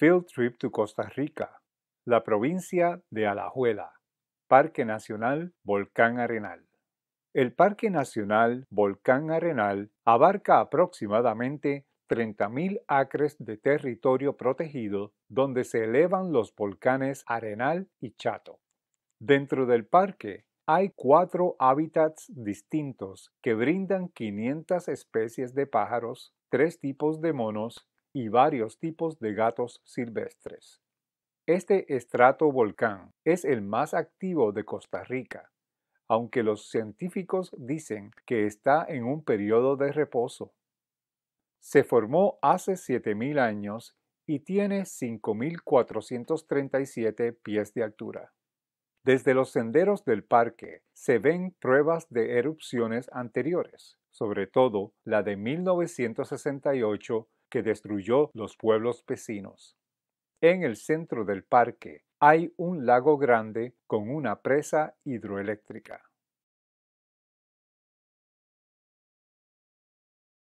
Field Trip to Costa Rica, la provincia de Alajuela, Parque Nacional Volcán Arenal. El Parque Nacional Volcán Arenal abarca aproximadamente 30.000 acres de territorio protegido donde se elevan los volcanes Arenal y Chato. Dentro del parque hay cuatro hábitats distintos que brindan 500 especies de pájaros, tres tipos de monos y varios tipos de gatos silvestres. Este estratovolcán es el más activo de Costa Rica, aunque los científicos dicen que está en un periodo de reposo. Se formó hace 7.000 años y tiene 5.437 pies de altura. Desde los senderos del parque se ven pruebas de erupciones anteriores, sobre todo la de 1968 que destruyó los pueblos vecinos. En el centro del parque hay un lago grande con una presa hidroeléctrica.